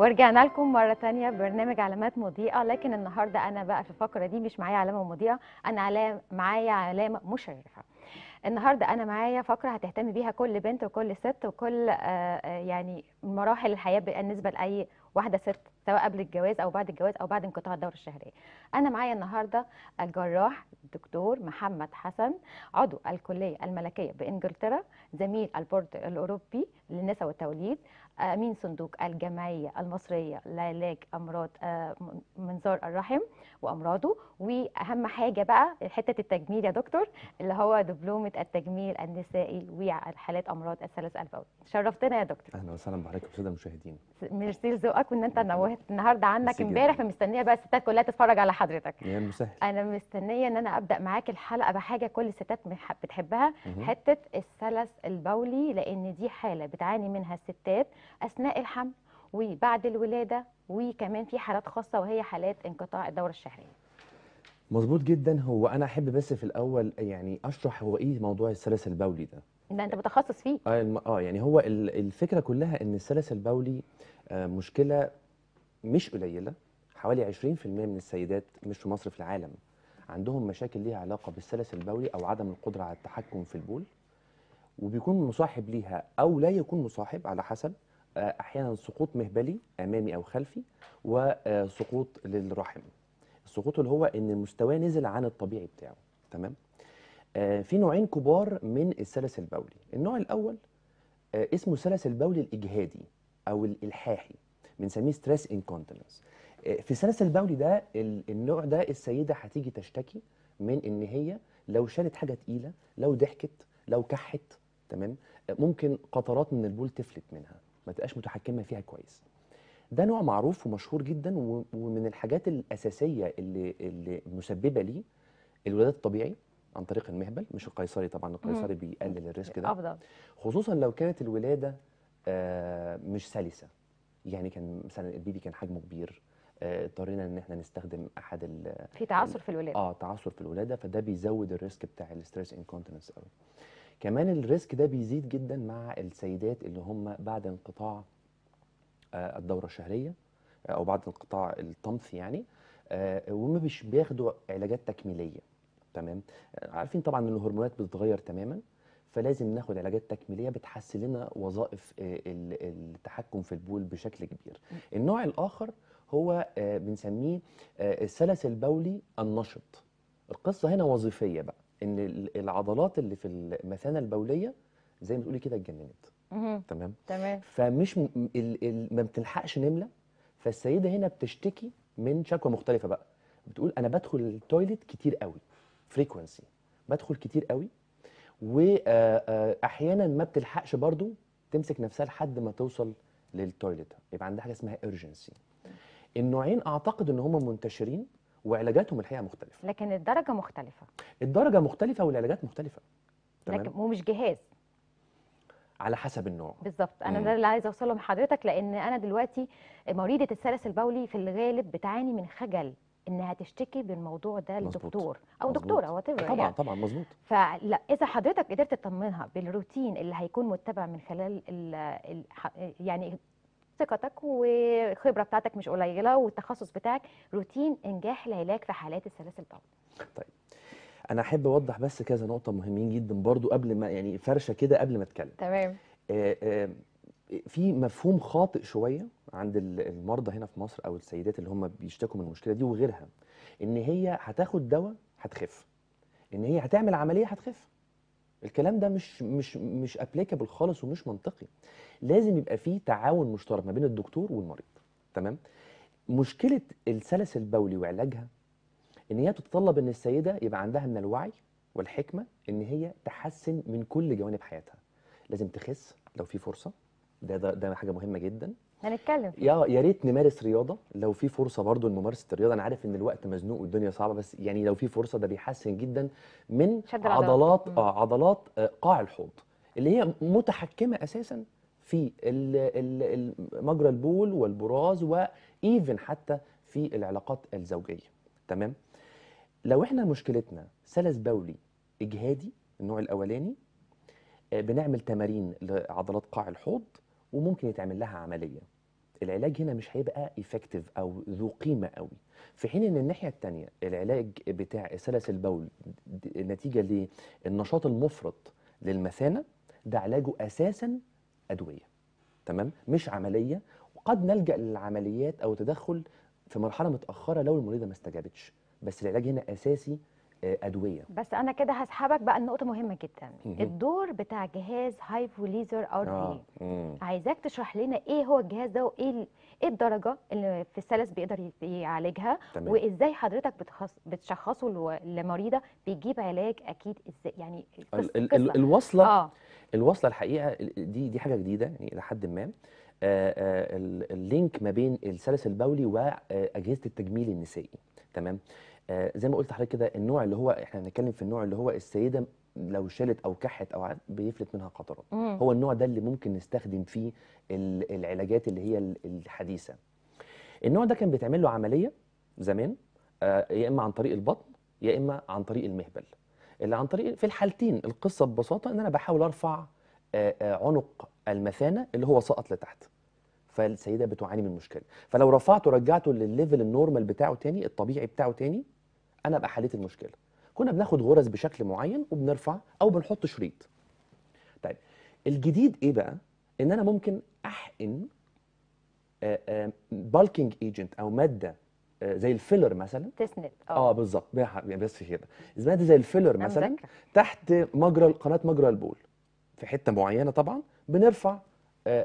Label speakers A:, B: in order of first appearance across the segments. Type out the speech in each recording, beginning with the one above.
A: ورجعنا لكم مرة ثانيه ببرنامج علامات مضيئة لكن النهاردة أنا بقى في الفقرة دي مش معايا علامة مضيئة أنا معايا علامة مشرفة النهاردة أنا معايا فقرة هتهتم بيها كل بنت وكل ست وكل آه، آه، يعني مراحل الحياة بالنسبة لأي واحدة ست سواء قبل الجواز أو بعد الجواز أو بعد انقطاع الدورة الشهرية أنا معايا النهاردة الجراح الدكتور محمد حسن عضو الكلية الملكية بإنجلترا زميل البورد الأوروبي للنساء والتوليد أمين صندوق الجمعية المصرية لعلاج أمراض آه، منظار الرحم وأمراضه وأهم حاجة بقى حتة التجميل يا دكتور اللي هو دبلومة التجميل النسائي وحالات أمراض الثلاث البول شرفتنا يا دكتور
B: أهلا وسهلا بحضرتك وسادة المشاهدين
A: ميرسي لذوقك وإن أنت نوهت النهاردة عنك امبارح فمستنية بقى الستات كلها تتفرج على حضرتك يا مسهل أنا مستنية إن أنا أبدأ معاك الحلقة بحاجة كل الستات بتحبها حتة الثلث البولي لأن دي حالة بتعاني منها الستات اثناء الحمل وبعد الولاده وكمان في حالات خاصه وهي حالات انقطاع الدوره الشهريه
B: مظبوط جدا هو انا احب بس في الاول يعني اشرح هو ايه موضوع السلس البولي ده
A: ده انت متخصص فيه
B: اه, آه، يعني هو الفكره كلها ان السلس البولي آه، مشكله مش قليله حوالي 20% من السيدات مش في مصر في العالم عندهم مشاكل ليها علاقه بالسلس البولي او عدم القدره على التحكم في البول وبيكون مصاحب ليها او لا يكون مصاحب على حسب آه، احيانا سقوط مهبلي امامي او خلفي وسقوط للرحم السقوط اللي هو ان المستوى نزل عن الطبيعي بتاعه تمام آه، في نوعين كبار من السلس البولي النوع الاول آه، اسمه السلس البولي الاجهادي او الالحاحي بنسميه ستريس انكونتيننس في السلس البولي ده النوع ده السيده هتيجي تشتكي من ان هي لو شالت حاجه تقيله لو ضحكت لو كحت تمام ممكن قطرات من البول تفلت منها ما تبقاش متحكمه فيها كويس ده نوع معروف ومشهور جدا ومن الحاجات الاساسيه اللي اللي مسببه ليه الولادات الطبيعي عن طريق المهبل مش القيصري طبعا القيصري بيقلل الريسك ده افضل خصوصا لو كانت الولاده آه مش سلسه يعني كان مثلا البيبي كان حجمه كبير آه، اضطرينا آه ان احنا نستخدم احد ال في تعثر في الولاده اه تعثر في الولاده فده بيزود الريسك بتاع الاستريس انكونتنس قوي كمان الريسك ده بيزيد جدا مع السيدات اللي هم بعد انقطاع آه، الدورة الشهرية آه، أو بعد انقطاع الطمث يعني آه، وما بيش بياخدوا علاجات تكميلية تمام عارفين طبعا ان الهرمونات بتتغير تماما فلازم ناخد علاجات تكميليه بتحسن لنا وظائف التحكم في البول بشكل كبير النوع الاخر هو بنسميه السلس البولي النشط القصه هنا وظيفيه بقى ان العضلات اللي في المثانه البوليه زي ما تقولي كده اتجننت تمام تمام فمش م... ال... ال... ما بتلحقش نمله فالسيده هنا بتشتكي من شكوى مختلفه بقى بتقول انا بدخل التويليت كتير قوي فريكونسي بدخل كتير قوي واحيانا ما بتلحقش برضو تمسك نفسها لحد ما توصل للتويليت يبقى عندها حاجه اسمها ايرجنسي النوعين اعتقد ان هم منتشرين وعلاجاتهم الحقيقه مختلفه
A: لكن الدرجه مختلفه
B: الدرجه مختلفه والعلاجات مختلفه تمام لكن ومش جهاز على حسب النوع
A: بالظبط انا ده اللي عايزه اوصله لحضرتك لان انا دلوقتي مريضه السلس البولي في الغالب بتعاني من خجل انها تشتكي بالموضوع ده للدكتور او مزبوط. دكتوره وات طبعا يعني. طبعا مظبوط فلا اذا حضرتك قدرت تطمنها بالروتين اللي هيكون متبع من خلال ال ال يعني ثقتك وخبره بتاعتك مش قليله والتخصص بتاعك روتين انجاح العلاج في حالات السلاسل الضوئيه. طيب
B: انا احب اوضح بس كذا نقطه مهمين جدا برضو قبل ما يعني فرشه كده قبل ما اتكلم. تمام. آه آه في مفهوم خاطئ شويه عند المرضى هنا في مصر او السيدات اللي هم بيشتكوا من المشكله دي وغيرها ان هي هتاخد دواء هتخف ان هي هتعمل عمليه هتخف الكلام ده مش مش مش ابليكابل خالص ومش منطقي لازم يبقى فيه تعاون مشترك ما بين الدكتور والمريض تمام مشكله السلس البولي وعلاجها ان هي تتطلب ان السيده يبقى عندها من الوعي والحكمه ان هي تحسن من كل جوانب حياتها لازم تخس لو في فرصه ده ده, ده حاجه مهمه جدا هنتكلم يا يا ريت نمارس رياضه لو في فرصه برضو لممارسه الرياضه انا عارف ان الوقت مزنوق والدنيا صعبه بس يعني لو في فرصه ده بيحسن جدا من عضلات آه عضلات آه قاع الحوض اللي هي متحكمه اساسا في مجرى البول والبراز وايفن حتى في العلاقات الزوجيه تمام لو احنا مشكلتنا سلس بولي اجهادي النوع الاولاني آه، بنعمل تمارين لعضلات قاع الحوض وممكن يتعمل لها عمليه العلاج هنا مش هيبقى افكتيف او ذو قيمه قوي في حين ان الناحيه الثانيه العلاج بتاع سلس البول نتيجه للنشاط المفرط للمثانه ده علاجه اساسا ادويه تمام مش عمليه وقد نلجا للعمليات او تدخل في مرحله متاخره لو المريضه ما استجابتش بس العلاج هنا اساسي آه، ادويه
A: بس انا كده هسحبك بقى النقطه مهمه جدا مم. الدور بتاع جهاز هايفو ليزر ار بي آه. عايزاك تشرح لنا ايه هو الجهاز ده وايه ايه الدرجه اللي في السلس بيقدر يعالجها تمام. وازاي حضرتك بتخص... بتشخصه لمريضه بيجيب علاج اكيد ازاي يعني ال ال... ال... الوصله
B: آه. الوصله الحقيقه دي دي حاجه جديده يعني لحد ما آه، آه، اللينك ما بين السلس البولي واجهزه التجميل النسائي تمام آه، زي ما قلت لحضرتك كده النوع اللي هو احنا هنتكلم في النوع اللي هو السيده لو شالت او كحت او بيفلت منها قطرات هو النوع ده اللي ممكن نستخدم فيه العلاجات اللي هي الحديثه النوع ده كان بيتعمل له عمليه زمان آه، يا اما عن طريق البطن يا اما عن طريق المهبل اللي عن طريق في الحالتين القصه ببساطه ان انا بحاول ارفع آه، عنق المثانه اللي هو سقط لتحت فالسيده بتعاني من مشكله فلو رفعته ورجعته للليفل النورمال بتاعه تاني الطبيعي بتاعه تاني انا ابقى حليت المشكله كنا بناخد غرز بشكل معين وبنرفع او بنحط شريط طيب الجديد ايه بقى ان انا ممكن احقن بالكينج آه، ايجنت آه، او ماده آه، زي الفيلر مثلا تسند اه بالظبط بس كده ماده زي الفيلر مثلا تحت مجرى قناه مجرى البول في حته معينه طبعا بنرفع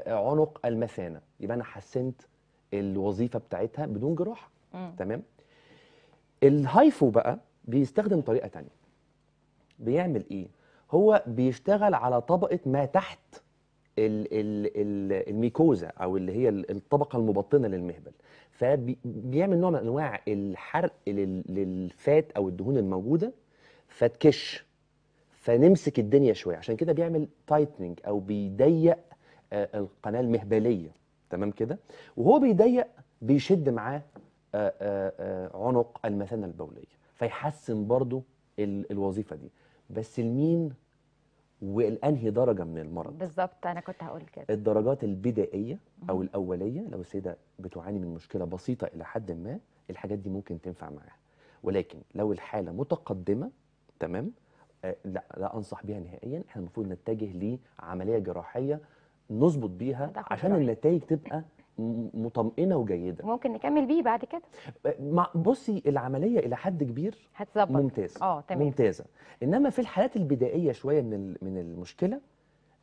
B: عنق المثانه يبقى انا حسنت الوظيفه بتاعتها بدون جراحه تمام الهايفو بقى بيستخدم طريقه تانية بيعمل ايه هو بيشتغل على طبقه ما تحت الـ الـ الـ الميكوزا او اللي هي الطبقه المبطنه للمهبل فبيعمل نوع من انواع الحرق للفات او الدهون الموجوده فتكش فنمسك الدنيا شويه عشان كده بيعمل تايتنج او بيضيق آه، القناه المهبليه تمام كده وهو بيضيق بيشد معاه آه، آه، آه، عنق المثانه البوليه فيحسن برضو الوظيفه دي بس المين والانهي درجه من المرض
A: بالظبط انا كنت هقول كده
B: الدرجات البدائيه او الاوليه لو السيده بتعاني من مشكله بسيطه الى حد ما الحاجات دي ممكن تنفع معاها ولكن لو الحاله متقدمه تمام لا لا انصح بيها نهائيا احنا المفروض نتجه لعمليه جراحيه نظبط بيها عشان النتائج تبقى مطمئنه وجيده ممكن نكمل بيه بعد كده بصي العمليه الى حد كبير هتظبط ممتاز اه تمام ممتازه انما في الحالات البدائيه شويه من من المشكله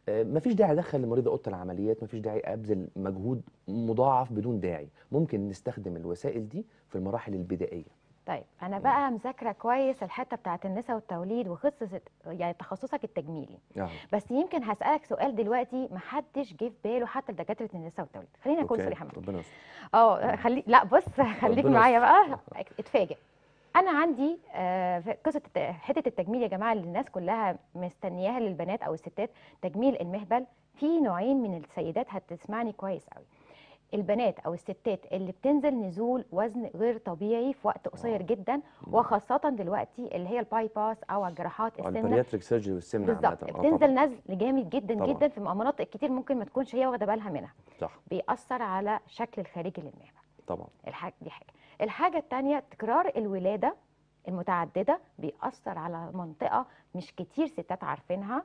B: آه، مفيش داعي ادخل المريض اوضه العمليات مفيش داعي ابذل مجهود مضاعف بدون داعي ممكن نستخدم الوسائل دي في المراحل البدائيه
A: طيب انا بقى مذاكره كويس الحته بتاعه النساء والتوليد وخصه يعني تخصصك التجميلي أه. بس يمكن هسالك سؤال دلوقتي ما حدش جه في باله حتى لدكاتره النساء والتوليد خلينا اكون صريحه معاك ربنا اه خلي لا بص خليك معايا بقى آه. اتفاجئ انا عندي آه، قصه حته التجميل يا جماعه اللي الناس كلها مستنياها للبنات او الستات تجميل المهبل في نوعين من السيدات هتسمعني كويس قوي البنات او الستات اللي بتنزل نزول وزن غير طبيعي في وقت قصير آه. جدا وخاصه دلوقتي اللي هي الباي باس او الجراحات السمنه البرياتريك
B: سيرجري والسمنه بالظبط آه، بتنزل
A: نزل جامد جدا طبعا. جدا في مناطق كتير ممكن ما تكونش هي واخده بالها منها صح بيأثر على شكل الخارجي للمعده طبعا الحاجه دي حاجه الحاجه الثانيه تكرار الولاده المتعدده بيأثر على منطقه مش كتير ستات عارفينها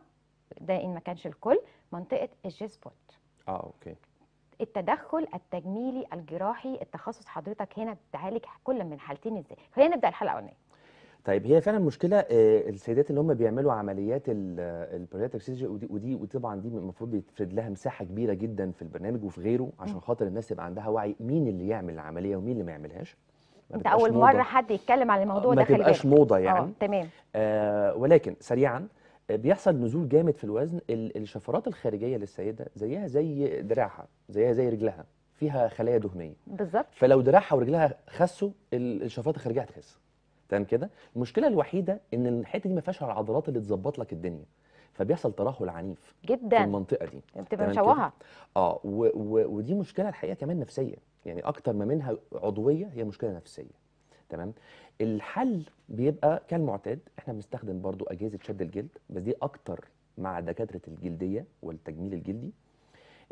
A: ده ان ما كانش الكل منطقه الجيسبوت اه اوكي التدخل التجميلي الجراحي التخصص حضرتك هنا بتعالج كل من حالتين ازاي خلينا نبدا الحلقه الاولانيه
B: طيب هي فعلا مشكله آه، السيدات اللي هم بيعملوا عمليات البرياتريك آه، ودي, ودي وطبعا دي المفروض يتفرد لها مساحه كبيره جدا في البرنامج وفي غيره عشان خاطر الناس يبقى عندها وعي مين اللي يعمل العمليه ومين اللي ما يعملهاش
A: انت اول مره حد يتكلم عن الموضوع آه، ده ما تبقاش موضه يعني اه تمام
B: آه ولكن سريعا بيحصل نزول جامد في الوزن الشفرات الخارجيه للسيده زيها زي دراعها زيها زي رجلها فيها خلايا دهنيه بالظبط فلو دراعها ورجلها خسوا الشفرات الخارجيه هتخس تمام كده المشكله الوحيده ان الحته دي ما فيهاش العضلات اللي تظبط لك الدنيا فبيحصل ترهل عنيف جدا في المنطقه دي يعني بتبقى مشوهه اه و و ودي مشكله الحقيقه كمان نفسيه يعني اكتر ما منها عضويه هي مشكله نفسيه تمام الحل بيبقى كالمعتاد احنا بنستخدم برضو اجهزه شد الجلد بس دي اكتر مع دكاتره الجلديه والتجميل الجلدي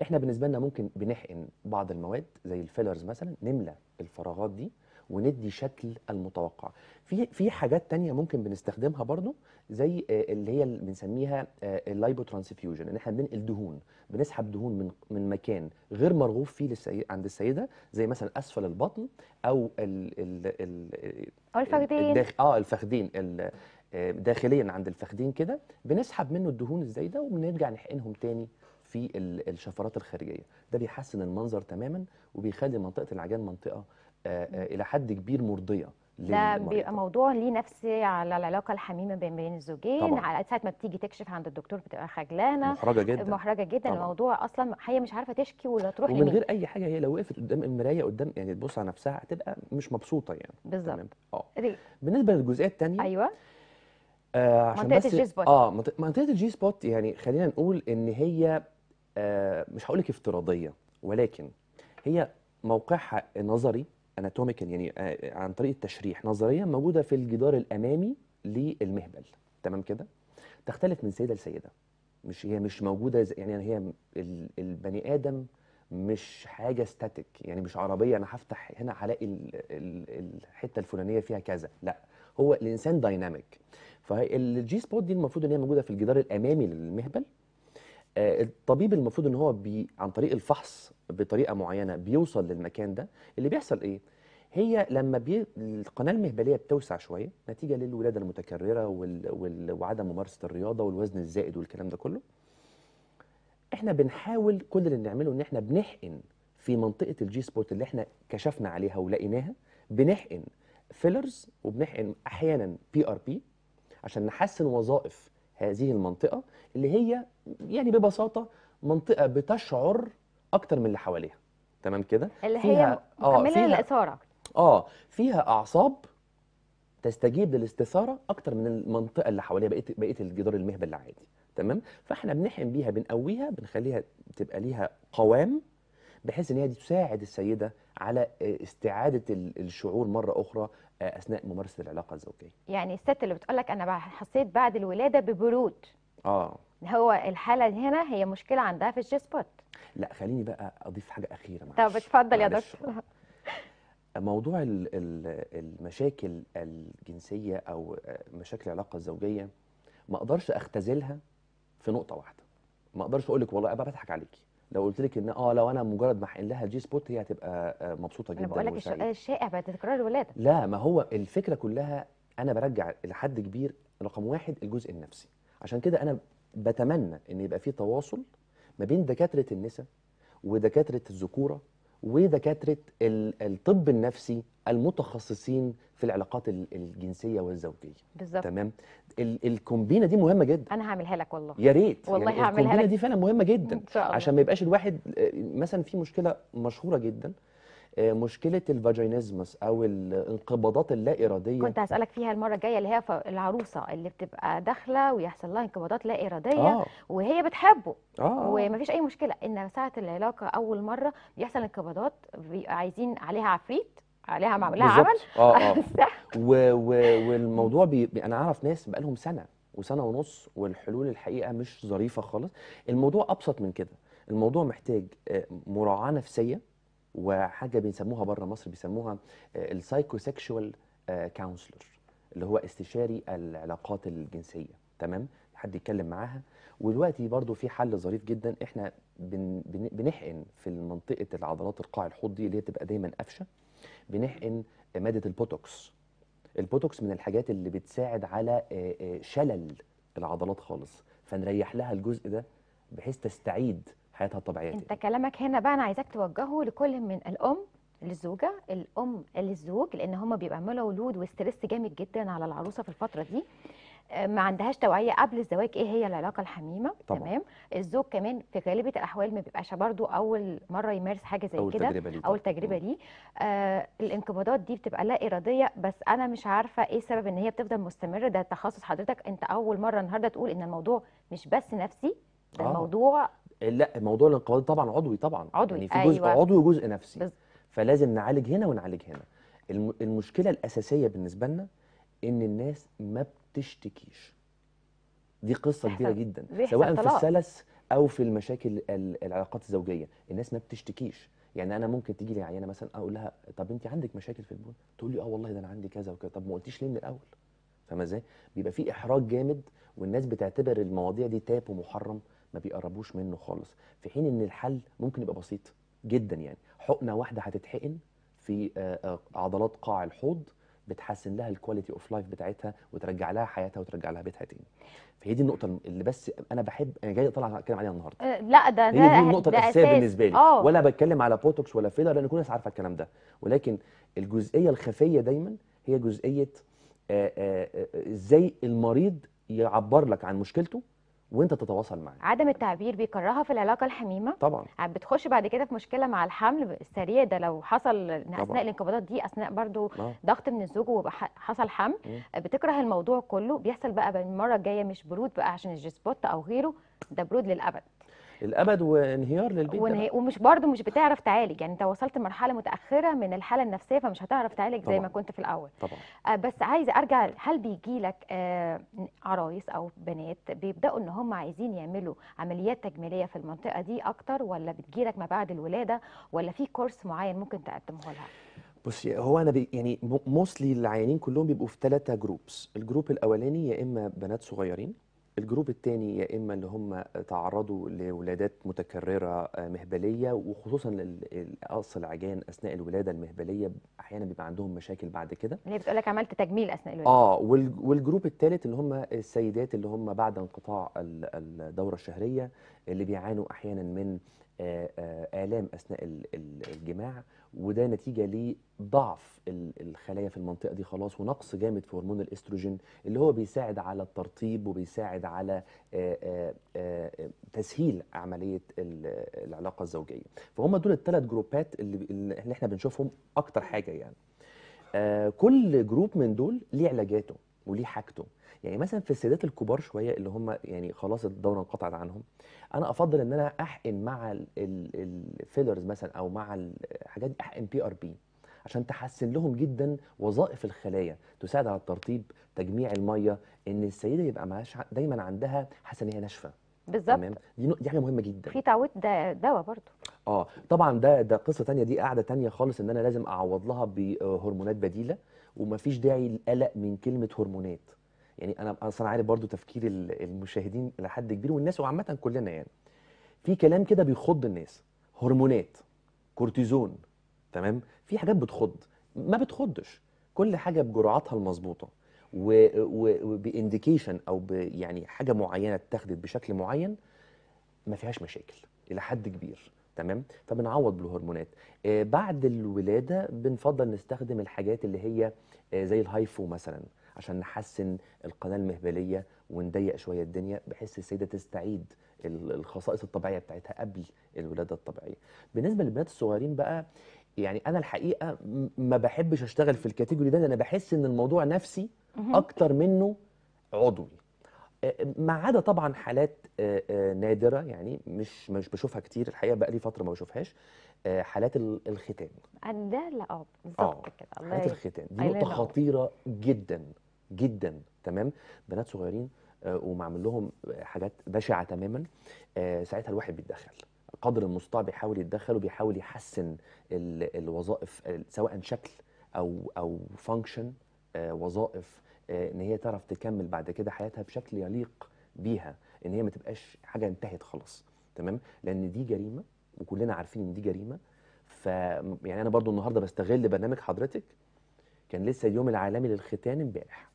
B: احنا بالنسبه لنا ممكن بنحقن بعض المواد زي الفيلرز مثلا نملى الفراغات دي وندي شكل المتوقع في في حاجات تانية ممكن بنستخدمها برضو زي آه، اللي هي اللي بنسميها آه، اللايبو ترانسفيوجن ان احنا بننقل دهون بنسحب دهون من من مكان غير مرغوب فيه للسي... عند السيده زي مثلا اسفل البطن او ال ال ال
A: او الفخدين الداخ...
B: اه الفخدين ال... آه، داخليا عند الفخدين كده بنسحب منه الدهون الزايده وبنرجع نحقنهم تاني في الشفرات الخارجيه ده بيحسن المنظر تماما وبيخلي منطقه العجان منطقه آه، آه، الى حد كبير مرضيه ده بيبقى
A: موضوع ليه نفسي على العلاقه الحميمه بين بين الزوجين طبعا. على ساعه ما بتيجي تكشف عند الدكتور بتبقى خجلانه محرجه جدا محرجه جدا طبعا. الموضوع اصلا هي مش عارفه تشكي ولا تروح ومن لمين. غير
B: اي حاجه هي لو وقفت قدام المرايه قدام يعني تبص على نفسها هتبقى مش مبسوطه يعني بالظبط اه بالنسبه للجزئيه الثانيه ايوه آه عشان منطقه الجي سبوت اه منطقه الجي سبوت يعني خلينا نقول ان هي آه مش هقول لك افتراضيه ولكن هي موقعها النظري اناتوميكال يعني آه، عن طريق التشريح نظريا موجوده في الجدار الامامي للمهبل تمام كده تختلف من سيده لسيده مش هي مش موجوده يعني هي البني ادم مش حاجه ستاتيك يعني مش عربيه انا هفتح هنا هلاقي الحته الفلانيه فيها كذا لا هو الانسان دايناميك فالجي سبوت دي المفروض ان هي موجوده في الجدار الامامي للمهبل آه، الطبيب المفروض ان هو بي عن طريق الفحص بطريقه معينه بيوصل للمكان ده اللي بيحصل ايه هي لما بي... القناه المهبليه بتوسع شويه نتيجه للولاده المتكرره وال... وال... وعدم ممارسه الرياضه والوزن الزائد والكلام ده كله احنا بنحاول كل اللي بنعمله ان احنا بنحقن في منطقه الجي سبوت اللي احنا كشفنا عليها ولقيناها بنحقن فيلرز وبنحقن احيانا بي ار بي عشان نحسن وظائف هذه المنطقة اللي هي يعني ببساطة منطقة بتشعر أكتر من اللي حواليها تمام كده
A: اللي هي آه، مكملة للإثارة الإثارة
B: اه فيها اعصاب تستجيب للاستثاره اكتر من المنطقه اللي حواليها بقيه بقيه الجدار المهبل العادي تمام فاحنا بنحقن بيها بنقويها بنخليها تبقى ليها قوام بحيث ان هي دي تساعد السيده على آه، استعاده الشعور مره اخرى آه، اثناء ممارسه العلاقه
A: الزوجيه يعني الست اللي بتقول لك انا حسيت بعد الولاده ببرود اه هو الحاله هنا هي مشكله عندها في الجي سبوت
B: لا خليني بقى اضيف حاجه اخيره معلش طب اتفضل يا دكتور موضوع المشاكل الجنسيه او آه، مشاكل العلاقه الزوجيه ما اقدرش اختزلها في نقطه واحده ما اقدرش اقول لك والله ابقى بضحك عليكي لو قلت لك ان اه لو انا مجرد ما احقن لها الجي سبوت هي هتبقى آه، مبسوطه جدا انا بقول لك
A: الشائع تكرار الولاده
B: لا ما هو الفكره كلها انا برجع لحد كبير رقم واحد الجزء النفسي عشان كده انا بتمنى ان يبقى في تواصل ما بين دكاتره النساء ودكاتره الذكوره ودكاتره الطب النفسي المتخصصين في العلاقات الجنسيه والزوجيه بالظبط تمام الكومبينه دي مهمه جدا
A: انا هعملها لك والله يا ريت يعني والله يعني هعملها لك الكومبينه دي
B: فعلا مهمه جدا إن شاء الله. عشان ما يبقاش الواحد آه، مثلا في مشكله مشهوره جدا آه، مشكله الفاجينيزمس او الانقباضات اللا اراديه كنت هسالك فيها
A: المره الجايه اللي هي العروسه اللي بتبقى داخله ويحصل لها انقباضات لا اراديه آه. وهي بتحبه آه. ومفيش اي مشكله ان ساعه العلاقه اول مره بيحصل انقباضات بيبقى عايزين عليها عفريت عليها معمول لها عمل اه اه
B: و و والموضوع بي... انا اعرف ناس بقالهم سنه وسنه ونص والحلول الحقيقه مش ظريفه خالص الموضوع ابسط من كده الموضوع محتاج آه، مراعاه نفسيه وحاجه بنسموها بره مصر بيسموها السايكوسيكشوال آه، كونسلر آه، اللي هو استشاري العلاقات الجنسيه تمام حد يتكلم معاها ودلوقتي برضو في حل ظريف جدا احنا بنحقن في منطقه العضلات القاع دي اللي هي بتبقى دايما قفشه بنحقن آه، ماده البوتوكس البوتوكس من الحاجات اللي بتساعد على شلل العضلات خالص فنريح لها الجزء ده بحيث تستعيد حياتها الطبيعيه انت
A: دي. كلامك هنا بقى انا عايزاك توجهه لكل من الام للزوجه الام للزوج لان هم بيعملوا ولود وستريس جامد جدا على العروسه في الفتره دي آه، ما عندهاش توعيه قبل الزواج ايه هي العلاقه الحميمه طبعا. تمام الزوج كمان في غالبيه الاحوال ما بيبقاش برده اول مره يمارس حاجه زي كده اول تجربه ليه آه الانقباضات دي بتبقى لا اراديه بس انا مش عارفه ايه سبب ان هي بتفضل مستمره ده تخصص حضرتك انت اول مره النهارده تقول ان الموضوع مش بس نفسي
B: ده آه. الموضوع لا موضوع الانقباض طبعا عضوي طبعا عضوي يعني في جزء أيوة. عضوي وجزء نفسي بز... فلازم نعالج هنا ونعالج هنا الم... المشكله الاساسيه بالنسبه لنا ان الناس ما بتشتكيش دي قصه كبيره جدا سواء طلع. في السلس او في المشاكل العلاقات الزوجيه الناس ما بتشتكيش يعني انا ممكن تيجي لي عيانه مثلا اقول لها طب انت عندك مشاكل في البول تقول لي اه والله ده انا عندي كذا وكذا طب ما قلتيش ليه من الاول فاهمه ازاي بيبقى في احراج جامد والناس بتعتبر المواضيع دي تاب ومحرم ما بيقربوش منه خالص في حين ان الحل ممكن يبقى بسيط جدا يعني حقنه واحده هتتحقن في آه، آه، عضلات قاع الحوض بتحسن لها الكواليتي اوف لايف بتاعتها وترجع لها حياتها وترجع لها بيتها تاني فهي دي النقطه اللي بس انا بحب انا جاي اطلع اتكلم عليها النهارده
A: آه، لا ده ده دي النقطه الاساسيه بالنسبه لي أوه. ولا
B: بتكلم على بوتوكس ولا فيلر لان كل الناس عارفه الكلام ده ولكن الجزئيه الخفيه دايما هي جزئيه ازاي المريض يعبر لك عن مشكلته وانت تتواصل معاه
A: عدم التعبير بيكرهها في العلاقه الحميمه طبعا آه، بتخش بعد كده في مشكله مع الحمل السريع ده لو حصل اثناء الانقباضات دي اثناء برضو آه. ضغط من الزوج وحصل حمل م. آه، بتكره الموضوع كله بيحصل بقى المره الجايه مش برود بقى عشان الجسبوت او غيره ده برود للابد
B: الابد وانهيار للبيت ونه...
A: ومش برضه مش بتعرف تعالج يعني انت وصلت لمرحله متاخره من الحاله النفسيه فمش هتعرف تعالج طبعًا. زي ما كنت في الاول طبعا آه بس عايزه ارجع هل بيجي لك آه عرايس او بنات بيبداوا ان هم عايزين يعملوا عمليات تجميليه في المنطقه دي اكتر ولا بتجي لك ما بعد الولاده ولا في كورس معين ممكن تقدمه لها
B: بصي هو انا بي يعني موستلي العيانين كلهم بيبقوا في ثلاثه جروبس الجروب الاولاني يا اما بنات صغيرين الجروب الثاني يا اما اللي هم تعرضوا لولادات متكرره آه، مهبليه وخصوصا القص العجان اثناء الولاده المهبليه احيانا بيبقى عندهم مشاكل بعد كده اللي يعني بتقول
A: لك عملت تجميل اثناء الولاده اه
B: والجروب الثالث اللي هم السيدات اللي هم بعد انقطاع الدوره الشهريه اللي بيعانوا احيانا من آه، آه، آلام أثناء الجماع وده نتيجة لضعف الخلايا في المنطقة دي خلاص ونقص جامد في هرمون الاستروجين اللي هو بيساعد على الترطيب وبيساعد على آه، تسهيل عملية العلاقة الزوجية فهم دول الثلاث جروبات اللي احنا بنشوفهم أكتر حاجة يعني كل جروب من دول ليه علاجاته وليه حاجته يعني مثلا في السيدات الكبار شويه اللي هم يعني خلاص الدوره انقطعت عنهم انا افضل ان انا احقن مع الفيلرز مثلا او مع الحاجات دي احقن بي ار بي عشان تحسن لهم جدا وظائف الخلايا تساعد على الترطيب تجميع الميه ان السيده يبقى معاش دايما عندها حاسه ان هي ناشفه بالظبط دي دي حاجه مهمه جدا في
A: تعويض ده دواء برضه
B: اه طبعا ده ده قصه ثانيه دي قاعده ثانيه خالص ان انا لازم اعوض لها بهرمونات بديله ومفيش داعي للقلق من كلمه هرمونات يعني انا اصلا عارف برضو تفكير المشاهدين لحد كبير والناس وعامه كلنا يعني في كلام كده بيخض الناس هرمونات كورتيزون تمام في حاجات بتخض ما بتخضش كل حاجه بجرعاتها المظبوطه وبانديكيشن او ب يعني حاجه معينه اتخذت بشكل معين ما فيهاش مشاكل الى حد كبير تمام فبنعوض بالهرمونات آه، بعد الولاده بنفضل نستخدم الحاجات اللي هي آه، زي الهايفو مثلا عشان نحسن القناه المهبليه ونضيق شويه الدنيا بحيث السيده تستعيد الخصائص الطبيعيه بتاعتها قبل الولاده الطبيعيه بالنسبه للبنات الصغيرين بقى يعني انا الحقيقه ما بحبش اشتغل في الكاتيجوري ده لان انا بحس ان الموضوع نفسي اكتر منه عضوي ما عدا طبعا حالات آه، آه، نادره يعني مش مش بشوفها كتير الحقيقه بقى لي فتره ما بشوفهاش آه، حالات الختان
A: ده لا اه بالظبط
B: كده حالات الختان دي نقطه خطيره جدا جدا تمام بنات صغيرين ومعمل لهم حاجات بشعه تماما ساعتها الواحد بيتدخل قدر المستطاع بيحاول يتدخل وبيحاول يحسن الوظائف سواء شكل او او فانكشن وظائف آه، ان هي تعرف تكمل بعد كده حياتها بشكل يليق بيها ان هي ما تبقاش حاجه انتهت خلاص تمام لان دي جريمه وكلنا عارفين ان دي جريمه ف يعني انا برضو النهارده بستغل برنامج حضرتك كان لسه اليوم العالمي للختان امبارح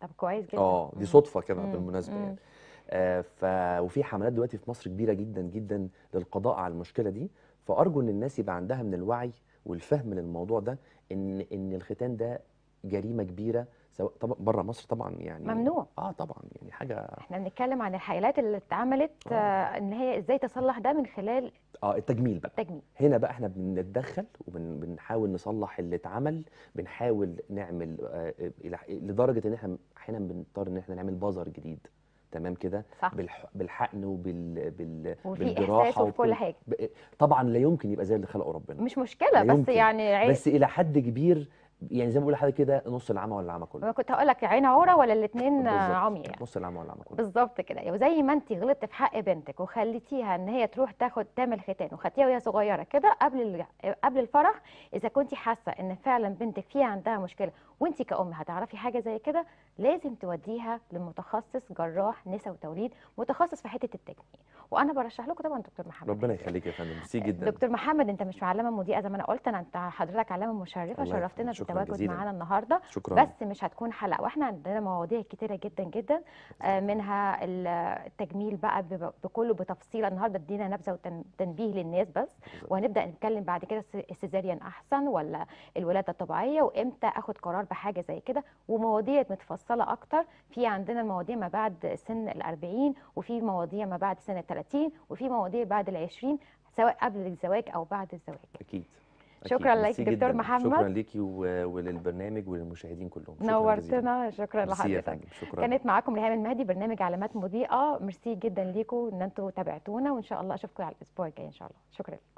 A: طب كويس جدا اه دي صدفه
B: كده بالمناسبه يعني آه ف وفي حملات دلوقتي في مصر كبيره جدا جدا للقضاء على المشكله دي فارجو ان الناس يبقى عندها من الوعي والفهم للموضوع ده ان ان الختان ده جريمه كبيره سواء طبعا بره مصر طبعا يعني ممنوع اه طبعا يعني حاجه
A: احنا بنتكلم عن الحالات اللي اتعملت آه. آه. ان هي ازاي تصلح ده من خلال
B: اه التجميل بقى التجميل هنا بقى احنا بنتدخل وبنحاول نصلح اللي اتعمل بنحاول نعمل آه لدرجه ان احنا احيانا بنضطر ان احنا نعمل بازر جديد تمام كده بالحقن وبال بال... بالجراحه وفي كل حاجه طبعا لا يمكن يبقى زي اللي خلقه ربنا
A: مش مشكله بس يعني بس
B: الى حد كبير يعني زي ما بقول لحضرتك كده نص العمى ولا العمى كله
A: انا كنت هقول لك عين عوره ولا الاثنين عمي يعني نص العمى ولا العمى كله بالظبط كده يعني وزي ما انت غلطت في حق بنتك وخليتيها ان هي تروح تاخد تعمل ختان وخدتيها وهي صغيره كده قبل قبل الفرح اذا كنت حاسه ان فعلا بنتك في عندها مشكله وانت كأم هتعرفي حاجة زي كده لازم توديها لمتخصص جراح نساء وتوليد متخصص في حتة التجميل وانا برشح لكم طبعا دكتور محمد
B: ربنا يخليك يا فندم ميرسي جدا دكتور
A: محمد انت مش معلمه مضيئه زي ما انا قلت انا انت حضرتك علامه مشرفه شرفتنا بالتواجد معانا النهارده شكرا. بس مش هتكون حلقه واحنا عندنا مواضيع كتيره جدا جدا آه، منها التجميل بقى بكله بتفصيل النهارده ادينا نبذه وتنبيه للناس بس وهنبدا نتكلم بعد كده السيزاريان احسن ولا الولاده الطبيعيه وامتى اخد قرار بحاجه زي كده ومواضيع متفصله اكتر في عندنا المواضيع ما بعد سن ال40 وفي مواضيع ما بعد سن ال30 وفي مواضيع بعد ال20 سواء قبل الزواج او بعد الزواج اكيد شكرا لك دكتور محمد شكرا
B: ليكي وللبرنامج وللمشاهدين كلهم شكرا نورتنا شكرا لحضرتك شكرا كانت
A: معاكم ريهام المهدي برنامج علامات مضيئه ميرسي جدا ليكم ان انتم تابعتونا وان شاء الله اشوفكم على الاسبوع الجاي ان شاء الله شكرا لكم